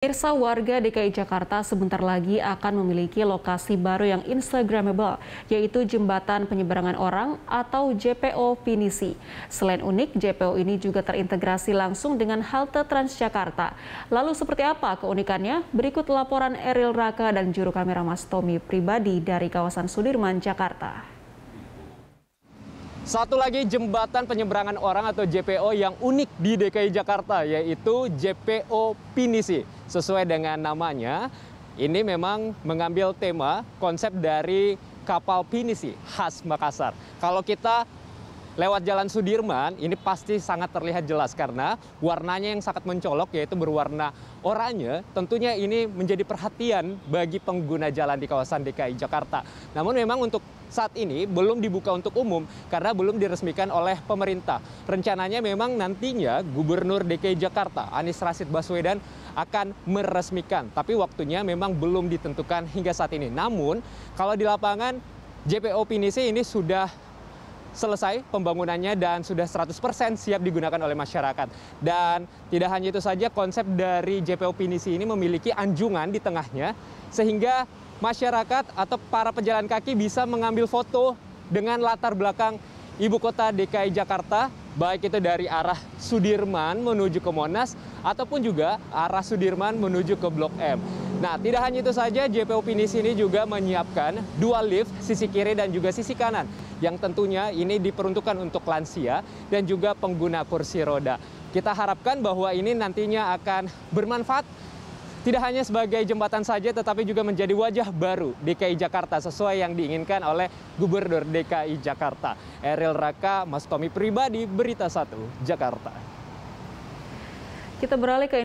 Pemirsa warga DKI Jakarta sebentar lagi akan memiliki lokasi baru yang Instagramable, yaitu Jembatan Penyeberangan Orang atau JPO Pinisi. Selain unik, JPO ini juga terintegrasi langsung dengan halte Transjakarta. Lalu seperti apa keunikannya? Berikut laporan Eril Raka dan juru kamera Mas Tommy pribadi dari kawasan Sudirman, Jakarta. Satu lagi jembatan penyeberangan orang atau JPO yang unik di DKI Jakarta yaitu JPO Pinisi. Sesuai dengan namanya, ini memang mengambil tema konsep dari kapal pinisi khas Makassar. Kalau kita lewat Jalan Sudirman ini pasti sangat terlihat jelas karena warnanya yang sangat mencolok yaitu berwarna oranye. Tentunya ini menjadi perhatian bagi pengguna jalan di kawasan DKI Jakarta. Namun memang untuk saat ini belum dibuka untuk umum karena belum diresmikan oleh pemerintah. Rencananya memang nantinya Gubernur DKI Jakarta Anies Rashid Baswedan akan meresmikan, tapi waktunya memang belum ditentukan hingga saat ini. Namun kalau di lapangan JPO Pinisi ini sudah selesai pembangunannya dan sudah 100% siap digunakan oleh masyarakat. Dan tidak hanya itu saja konsep dari JPO Pinisi ini memiliki anjungan di tengahnya sehingga masyarakat atau para pejalan kaki bisa mengambil foto dengan latar belakang ibu kota DKI Jakarta baik itu dari arah Sudirman menuju ke Monas ataupun juga arah Sudirman menuju ke Blok M. Nah, tidak hanya itu saja, JPO Pinisi ini juga menyiapkan dua lift sisi kiri dan juga sisi kanan yang tentunya ini diperuntukkan untuk lansia dan juga pengguna kursi roda. Kita harapkan bahwa ini nantinya akan bermanfaat tidak hanya sebagai jembatan saja tetapi juga menjadi wajah baru DKI Jakarta sesuai yang diinginkan oleh Gubernur DKI Jakarta. Eril Raka, Mas Tommy Pribadi, Berita 1, Jakarta. Kita beralih ke